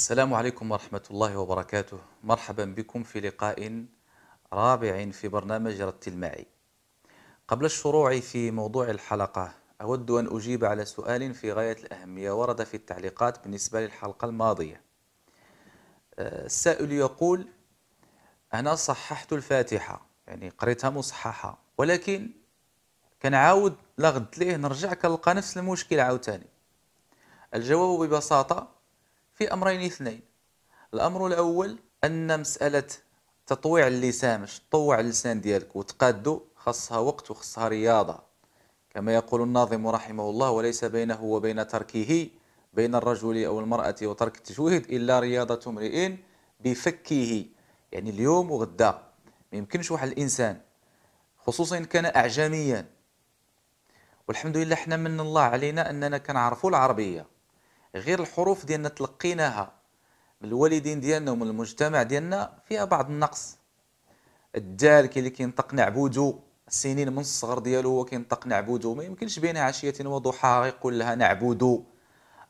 السلام عليكم ورحمة الله وبركاته مرحبا بكم في لقاء رابع في برنامج رد المعي قبل الشروع في موضوع الحلقة أود أن أجيب على سؤال في غاية الأهمية ورد في التعليقات بالنسبة للحلقة الماضية أه، السائل يقول أنا صححت الفاتحة يعني قريتها مصححة ولكن كنعاود لغد ليه نرجع كنلقى نفس المشكل عاوتاني الجواب ببساطة في أمرين اثنين الأمر الأول أن مسألة تطويع اللسان باش تطوع اللسان ديالك وتقادو خاصها وقت وخاصها رياضة كما يقول الناظم رحمه الله وليس بينه وبين تركه بين الرجل أو المرأة وترك التجويد إلا رياضة امرئ بفكه يعني اليوم وغدا ما يمكنش واحد الإنسان خصوصا إن كان أعجميا والحمد لله احنا من الله علينا أننا كنعرفوا العربية غير الحروف ديالنا تلقيناها من الوالدين ديالنا ومن المجتمع ديالنا فيها بعض النقص الدال كاين اللي كينطق نعبدو السنين من الصغر ديالو هو كينطق نعبدو ما يمكنش بين عشيه وضحاها يقول لها نعبدو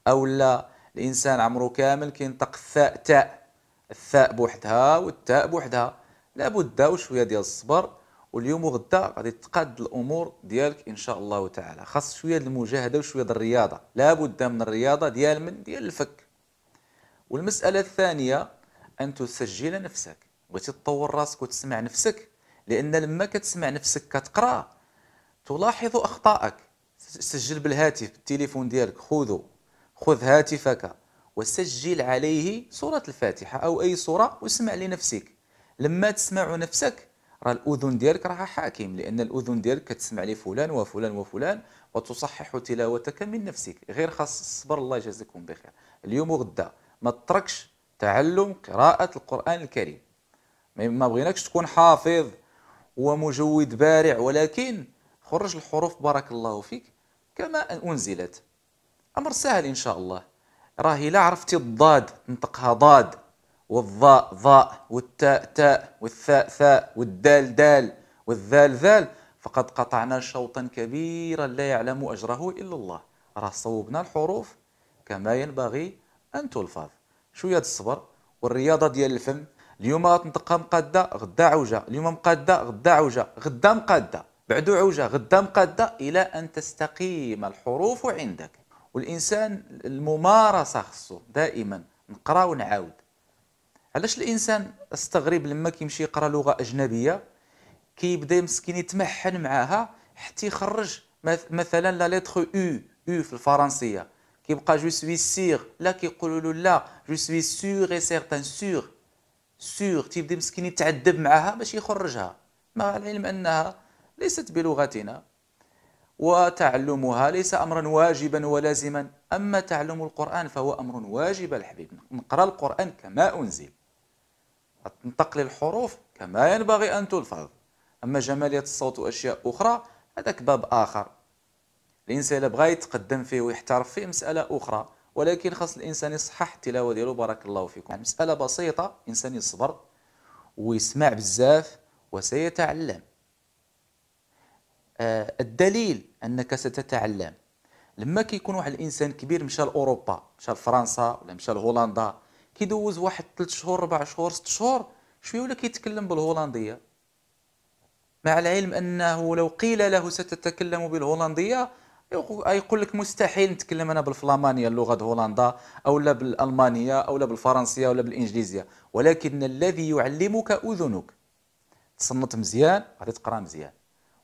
او لا الانسان عمرو كامل كينطق ثاء تاء الثاء بوحدها والتاء بوحدها لابد وشويه ديال الصبر واليوم وغدا غادي تقاد الامور ديالك ان شاء الله تعالى خاص شويه المجاهده وشويه الرياضه لابد من الرياضه ديال من ديال الفك والمساله الثانيه ان تسجل نفسك بغيتي تطور راسك وتسمع نفسك لان لما كتسمع نفسك كتقرا تلاحظ اخطائك سجل بالهاتف بالتليفون ديالك خذه خذ هاتفك وسجل عليه سوره الفاتحه او اي سوره واسمع لنفسك لما تسمع نفسك راه الاذن ديالك راها حاكم لان الاذن ديالك كتسمع لي فلان وفلان وفلان وتصحح تلاوتك من نفسك غير خاص الصبر الله يجازيكم بخير اليوم وغدا ما تتركش تعلم قراءه القران الكريم ما بغيناكش تكون حافظ ومجود بارع ولكن خرج الحروف بارك الله فيك كما أن انزلت امر سهل ان شاء الله راهي لا عرفتي الضاد نطقها ضاد والظاء ظاء والتاء تاء والثاء ثاء والدال دال والذال ذال فقد قطعنا شوطا كبيرا لا يعلم أجره إلا الله راه صوبنا الحروف كما ينبغي أن تلفظ شوية الصبر والرياضة ديال الفم اليوم غتنطقها مقادة غدا عوجة اليوم مقادة غدا عوجة غدا مقادة بعدو عوجة غدا مقادة إلى أن تستقيم الحروف عندك والإنسان الممارسة خصو دائما نقرا ونعاود علاش الانسان استغرب لما كيمشي يقرا لغه اجنبيه كيبدا مسكين يتمحن معاها حتى يخرج مثلا لا ليتر او او في الفرنسيه كيبقى جو سوي سيغ لا كيقولوا له لا جو سوي سور اي سيرتان سور سور تيبدا مسكين يتعذب معاها باش يخرجها مع العلم انها ليست بلغتنا وتعلمها ليس امرا واجبا ولازما اما تعلم القران فهو امر واجب الحبيب نقرا القران كما انزل تنطق الحروف كما ينبغي أن تلفظ أما جمالية الصوت وأشياء أخرى هذاك باب آخر الإنسان إلا بغى يتقدم فيه ويحترف فيه مسألة أخرى ولكن خاص الإنسان يصحح التلاوة ديالو بارك الله فيكم يعني مسألة بسيطة إنسان يصبر ويسمع بزاف وسيتعلم آه الدليل أنك ستتعلم لما كيكون واحد الإنسان كبير مشى لأوروبا مشى لفرنسا ولا مشى لهولندا كيدوز واحد 3 شهور 4 شهور 6 شهور شويه ولا كيتكلم بالهولنديه مع العلم انه لو قيل له ستتكلم بالهولنديه يقول لك مستحيل نتكلم انا بالفلامانيه اللغه هولندا او لا بالالمانيه او لا بالفرنسيه لا بالانجليزيه ولكن الذي يعلمك اذنك تصنت مزيان غادي تقرا مزيان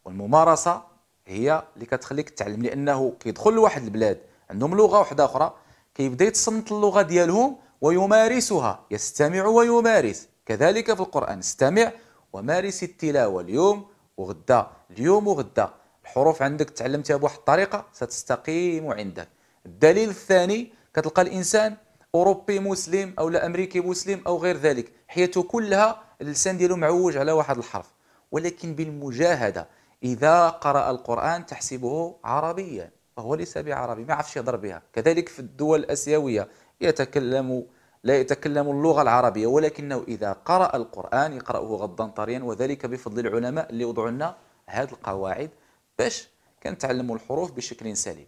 والممارسه هي اللي كتخليك تعلم لانه كيدخل لواحد البلاد عندهم لغه واحده اخرى كيبدا يتصنت اللغه ديالهم ويمارسها يستمع ويمارس كذلك في القرآن استمع ومارس التلاوة اليوم وغدا اليوم وغدا الحروف عندك تعلمتها بواحد الطريقة ستستقيم عندك الدليل الثاني كتلقى الإنسان أوروبي مسلم أو لا أمريكي مسلم أو غير ذلك حياته كلها اللسان ديالو معوج على واحد الحرف ولكن بالمجاهدة إذا قرأ القرآن تحسبه عربيا وهو ليس بعربي ما عرفش يضرب بها كذلك في الدول الآسيوية يتكلم لا يتكلم اللغة العربية ولكنه إذا قرأ القرآن يقرأه غضا طريا وذلك بفضل العلماء اللي وضعوا لنا هذه القواعد باش كنتعلموا الحروف بشكل سليم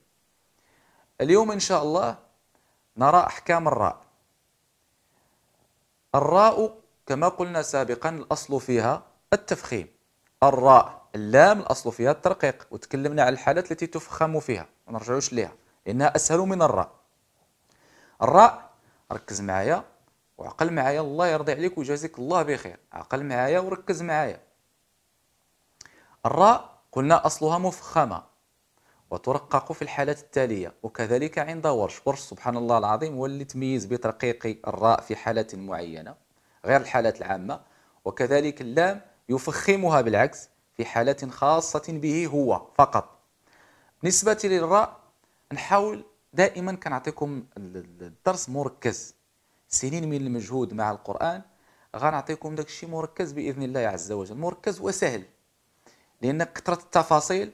اليوم إن شاء الله نرى أحكام الراء الراء كما قلنا سابقا الأصل فيها التفخيم الراء اللام الأصل فيها الترقيق وتكلمنا على الحالات التي تفخم فيها ونرجعوش لها ليها لأنها أسهل من الراء الراء ركز معايا وعقل معايا الله يرضي عليك ويجازيك الله بخير عقل معايا وركز معايا الراء قلنا أصلها مفخمة وترقق في الحالات التالية وكذلك عند ورش ورش سبحان الله العظيم هو اللي تميز بترقيق الراء في حالات معينة غير الحالات العامة وكذلك اللام يفخمها بالعكس في حالات خاصة به هو فقط بالنسبة للراء نحاول دائما كنعطيكم الدرس مركز سنين من المجهود مع القران غنعطيكم داك الشيء مركز باذن الله عز وجل مركز وسهل لان كثره التفاصيل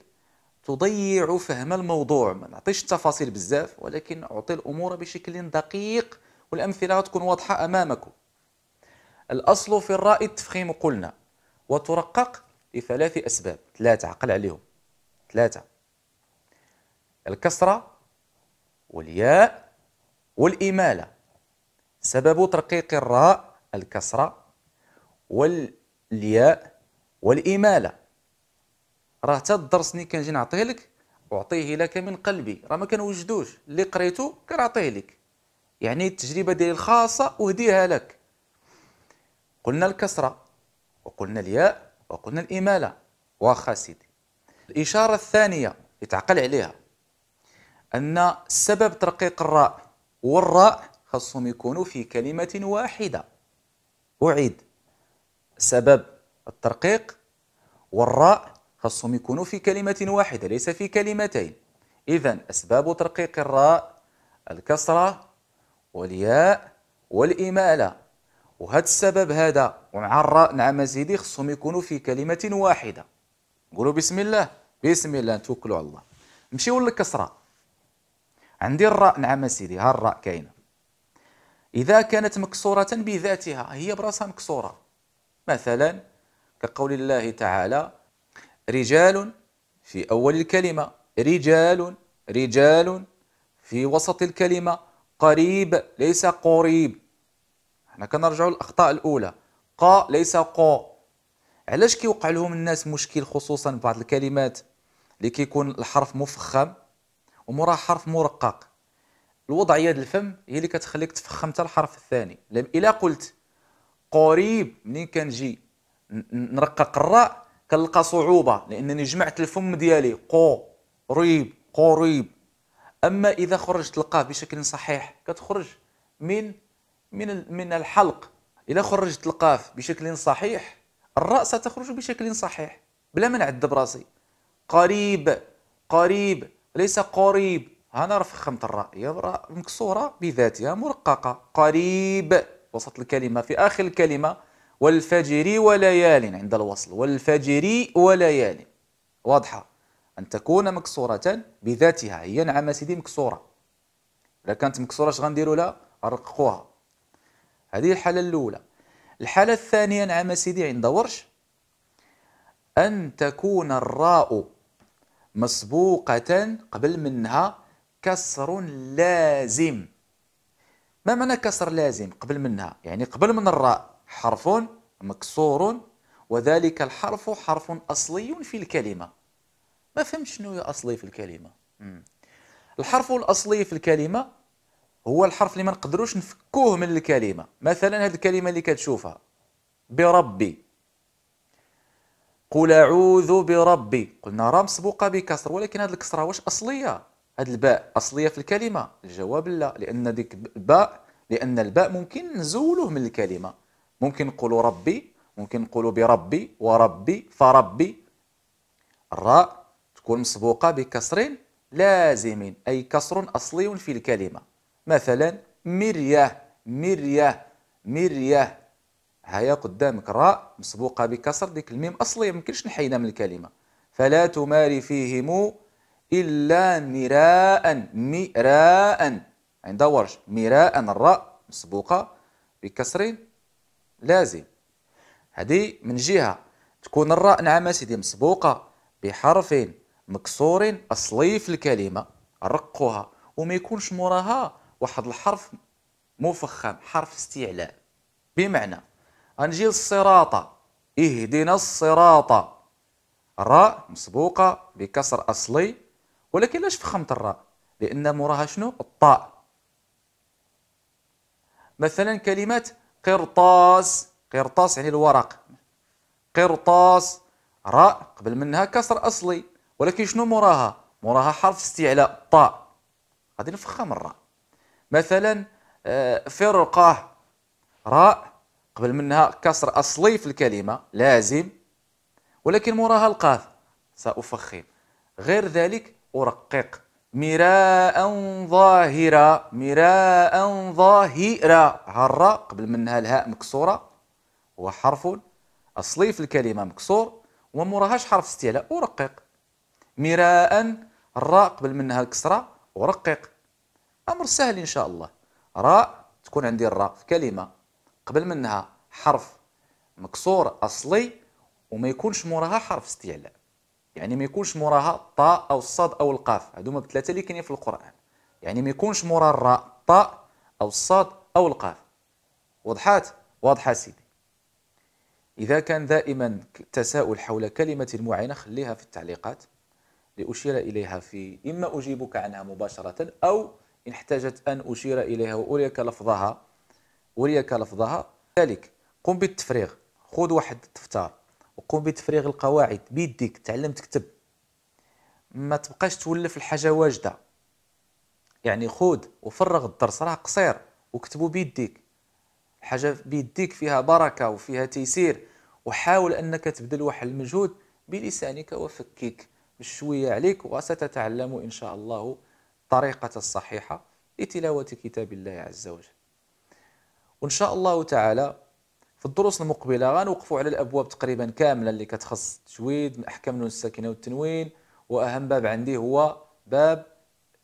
تضيع فهم الموضوع ما نعطيش التفاصيل بزاف ولكن اعطي الامور بشكل دقيق والامثله تكون واضحه امامكم الاصل في الراء التفخيم قلنا وترقق لثلاث اسباب ثلاثه عقل عليهم ثلاثه الكسره والياء والإمالة سبب ترقيق الراء الكسرة والياء والإمالة راه حتى الدرس اللي كنجي نعطيه لك أعطيه لك من قلبي راه ما كنوجدوش اللي قريته كنعطيه لك يعني التجربة ديالي الخاصة أهديها لك قلنا الكسرة وقلنا الياء وقلنا الإمالة واخا سيدي الإشارة الثانية يتعقل عليها أن سبب ترقيق الراء والراء خاصهم يكونوا في كلمة واحدة أعيد سبب الترقيق والراء خاصهم يكونوا في كلمة واحدة ليس في كلمتين إذا أسباب ترقيق الراء الكسرة والياء والإمالة وهذا السبب هذا ومع الراء نعم مزيد خصهم يكونوا في كلمة واحدة نقولوا بسم الله بسم الله نتوكلوا على الله نمشيو للكسرة عندي الراء نعم سيدي ها الراء كاينه إذا كانت مكسورة بذاتها هي براسها مكسورة مثلا كقول الله تعالى رجال في أول الكلمة رجال رجال في وسط الكلمة قريب ليس قريب حنا كنرجعوا للأخطاء الأولى قا ليس قو علاش كيوقع لهم الناس مشكل خصوصا بعض الكلمات اللي كيكون الحرف مفخم وموراه حرف مرقق الوضعيه ديال الفم هي اللي كتخليك تفخم حتى الحرف الثاني الا قلت قريب منين كنجي نرقق الراء كنلقى صعوبه لانني جمعت الفم ديالي قو قريب قريب اما اذا خرجت القاف بشكل صحيح كتخرج من من من الحلق الا خرجت القاف بشكل صحيح الراء ستخرج بشكل صحيح بلا ما نعذب راسي قريب قريب ليس قريب هنا رفخمت الراء هي مكسورة بذاتها مرققة قريب وسط الكلمة في آخر الكلمة والفجر وليال عند الوصل والفجر وليال واضحة أن تكون مكسورة بذاتها هي نعم سيدي مكسورة إذا كانت مكسورة اش غنديروا لها رققوها هذه الحالة الأولى الحالة الثانية نعم سيدي عند ورش أن تكون الراء مسبوقة قبل منها كسر لازم ما معنى كسر لازم قبل منها يعني قبل من الراء حرف مكسور وذلك الحرف حرف أصلي في الكلمة ما فهمت شنو هي أصلي في الكلمة الحرف الأصلي في الكلمة هو الحرف اللي ما نقدروش نفكوه من الكلمة مثلا هذه الكلمة اللي كتشوفها بربي قل أعوذ بربي قلنا راه مسبوقة بكسر ولكن هذه الكسرة واش أصلية هاد الباء أصلية في الكلمة الجواب لا لأن ديك الباء لأن الباء ممكن نزولوه من الكلمة ممكن نقولوا ربي ممكن نقولوا بربي وربي فربي الراء تكون مسبوقة بكسر لازم أي كسر أصلي في الكلمة مثلا مرية مرية مرية هيا قدامك راء مسبوقة بكسر ديك الميم أصلية ما يمكنش من الكلمة فلا تماري فيهم إلا مراء مراء عند يعني ورج مراء الراء مسبوقة بكسر لازم هذه من جهة تكون الراء نعم سيدي مسبوقة بحرف مكسور أصلي في الكلمة رقها وما يكونش موراها واحد الحرف مفخم حرف استعلاء بمعنى انجيل الصراط اهدنا الصراط الراء مسبوقة بكسر أصلي ولكن لاش فخمت الراء لأن موراها شنو الطاء مثلا كلمة قرطاس قرطاس يعني الورق قرطاس راء قبل منها كسر أصلي ولكن شنو موراها موراها حرف استعلاء طاء غادي نفخم الراء مثلا آه، فرقة راء قبل منها كسر أصلي في الكلمة لازم ولكن موراها القاف سأفخم غير ذلك أرقق مراء ظاهرة مراء ظاهرة هراء قبل منها الهاء مكسورة هو حرف أصلي في الكلمة مكسور وموراهاش حرف استيلاء أرقق مراء الراء قبل منها الكسرة أرقق أمر سهل إن شاء الله راء تكون عندي الراء في كلمة قبل منها حرف مكسور اصلي وما يكونش موراها حرف استعلاء يعني ما يكونش موراها طاء او الصاد او القاف هذوما الثلاثه اللي كاينين في القران يعني ما يكونش مورا الراء الطاء او الصاد او القاف وضحات واضحه سيدي اذا كان دائما تساؤل حول كلمه معينه خليها في التعليقات لاشير اليها في اما اجيبك عنها مباشره او ان احتاجت ان اشير اليها واريك لفظها وريك لفظها ذلك قم بالتفريغ خذ واحد الدفتر وقم بتفريغ القواعد بيديك تعلم تكتب ما تبقاش تولف الحاجه واجده يعني خود وفرغ الدرس راه قصير وكتبه بيديك حاجه بيديك فيها بركه وفيها تيسير وحاول انك تبذل واحد المجهود بلسانك وفكك بشويه عليك وستتعلم ان شاء الله الطريقه الصحيحه لتلاوه كتاب الله عز وجل وان شاء الله تعالى في الدروس المقبله غنوقفوا على الابواب تقريبا كامله اللي كتخص التجويد من احكام النون الساكنه والتنوين واهم باب عندي هو باب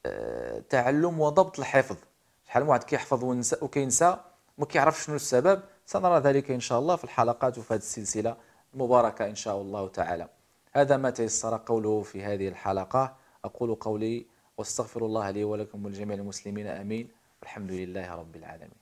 آه، تعلم وضبط الحفظ شحال من واحد كيحفظ وكينسى ما كيعرفش شنو السبب سنرى ذلك ان شاء الله في الحلقات وفي هذه السلسله المباركه ان شاء الله تعالى هذا ما تيسر قوله في هذه الحلقه اقول قولي واستغفر الله لي ولكم ولجميع المسلمين امين والحمد لله رب العالمين